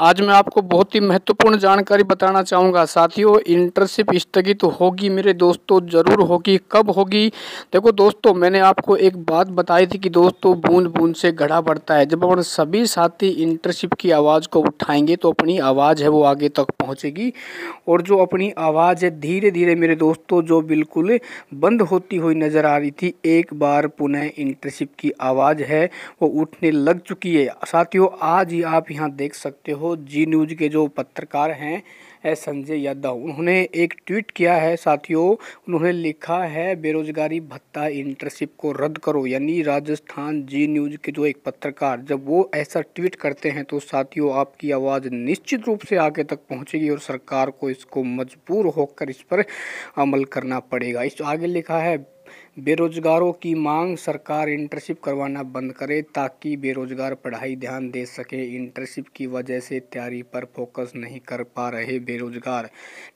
आज मैं आपको बहुत ही महत्वपूर्ण जानकारी बताना चाहूँगा साथियों इंटर्नशिप स्थगित तो होगी मेरे दोस्तों ज़रूर होगी कब होगी देखो दोस्तों मैंने आपको एक बात बताई थी कि दोस्तों बूंद बूंद से घड़ा बढ़ता है जब अपन सभी साथी इंटर्नशिप की आवाज़ को उठाएंगे तो अपनी आवाज़ है वो आगे तक पहुँचेगी और जो अपनी आवाज़ है धीरे धीरे मेरे दोस्तों जो बिल्कुल बंद होती हुई नज़र आ रही थी एक बार पुनः इंटर्नशिप की आवाज़ है वो उठने लग चुकी है साथियों आज ही आप यहाँ देख सकते हो हो जी न्यूज़ के जो पत्रकार हैं संजय यादव उन्होंने एक ट्वीट किया है साथियों उन्होंने लिखा है बेरोजगारी भत्ता इंटर्नशिप को रद्द करो यानी राजस्थान जी न्यूज़ के जो एक पत्रकार जब वो ऐसा ट्वीट करते हैं तो साथियों आपकी आवाज़ निश्चित रूप से आगे तक पहुंचेगी और सरकार को इसको मजबूर होकर इस पर अमल करना पड़ेगा इस आगे लिखा है बेरोजगारों की मांग सरकार इंटर्नशिप करवाना बंद करे ताकि बेरोजगार पढ़ाई ध्यान दे सके इंटर्नशिप की वजह से तैयारी पर फोकस नहीं कर पा रहे बेरोजगार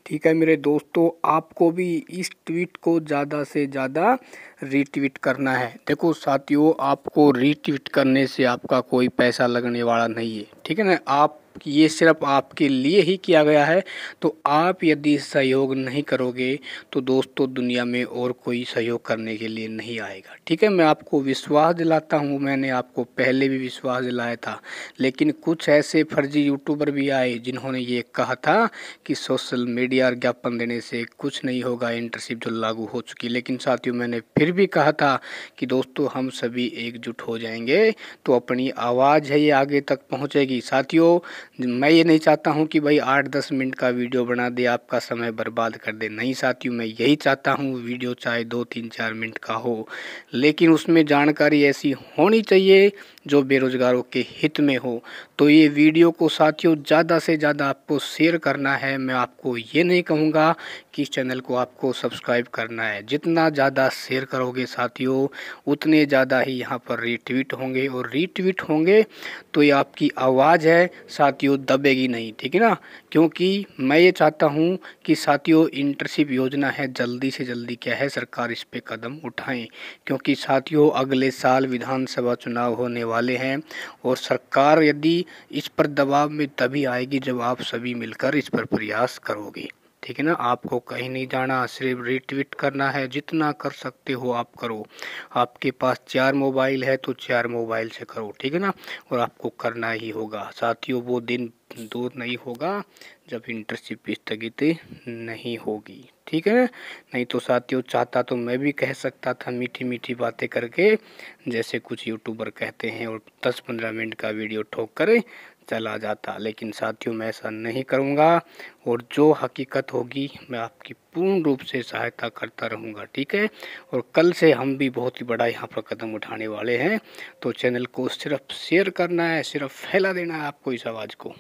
ठीक है मेरे दोस्तों आपको भी इस ट्वीट को ज़्यादा से ज़्यादा रीट्वीट करना है देखो साथियों आपको रीट्वीट करने से आपका कोई पैसा लगने वाला नहीं है ठीक है ना आप ये सिर्फ आपके लिए ही किया गया है तो आप यदि सहयोग नहीं करोगे तो दोस्तों दुनिया में और कोई सहयोग करने के लिए नहीं आएगा ठीक है मैं आपको विश्वास दिलाता हूँ मैंने आपको पहले भी विश्वास दिलाया था लेकिन कुछ ऐसे फर्जी यूट्यूबर भी आए जिन्होंने ये कहा था कि सोशल मीडिया ज्ञापन देने से कुछ नहीं होगा इंटरशिप जो लागू हो चुकी लेकिन साथियों मैंने फिर भी कहा था कि दोस्तों हम सभी एकजुट हो जाएंगे तो अपनी आवाज़ है ये आगे तक पहुँचेगी साथियों मैं ये नहीं चाहता हूँ कि भाई आठ दस मिनट का वीडियो बना दे आपका समय बर्बाद कर दे नहीं साथियों मैं यही चाहता हूँ वीडियो चाहे दो तीन चार मिनट का हो लेकिन उसमें जानकारी ऐसी होनी चाहिए जो बेरोज़गारों के हित में हो तो ये वीडियो को साथियों ज़्यादा से ज़्यादा आपको शेयर करना है मैं आपको ये नहीं कहूँगा किस चैनल को आपको सब्सक्राइब करना है जितना ज़्यादा शेयर करोगे साथियों उतने ज़्यादा ही यहाँ पर रीट्वीट होंगे और रीट्वीट होंगे तो ये आपकी आवाज़ है साथियों दबेगी नहीं ठीक है ना क्योंकि मैं ये चाहता हूँ कि साथियों इंटर्नशिप योजना है जल्दी से जल्दी क्या है सरकार इस पर कदम उठाएं क्योंकि साथियों अगले साल विधानसभा चुनाव होने वाले हैं और सरकार यदि इस पर दबाव में तभी आएगी जब आप सभी मिलकर इस पर प्रयास करोगे ठीक है ना आपको कहीं नहीं जाना सिर्फ रिट्वीट करना है जितना कर सकते हो आप करो आपके पास चार मोबाइल है तो चार मोबाइल से करो ठीक है ना और आपको करना ही होगा साथियों वो दिन दूर नहीं होगा जब इंटरशिप स्थगित नहीं होगी ठीक है ना नहीं तो साथियों चाहता तो मैं भी कह सकता था मीठी मीठी बातें करके जैसे कुछ यूट्यूबर कहते हैं और 10-15 मिनट का वीडियो ठोक कर चला जाता लेकिन साथियों मैं ऐसा नहीं करूँगा और जो हकीकत होगी मैं आपकी पूर्ण रूप से सहायता करता रहूँगा ठीक है और कल से हम भी बहुत ही बड़ा यहाँ पर कदम उठाने वाले हैं तो चैनल को सिर्फ शेयर करना है सिर्फ फैला देना है आपको इस आवाज़ को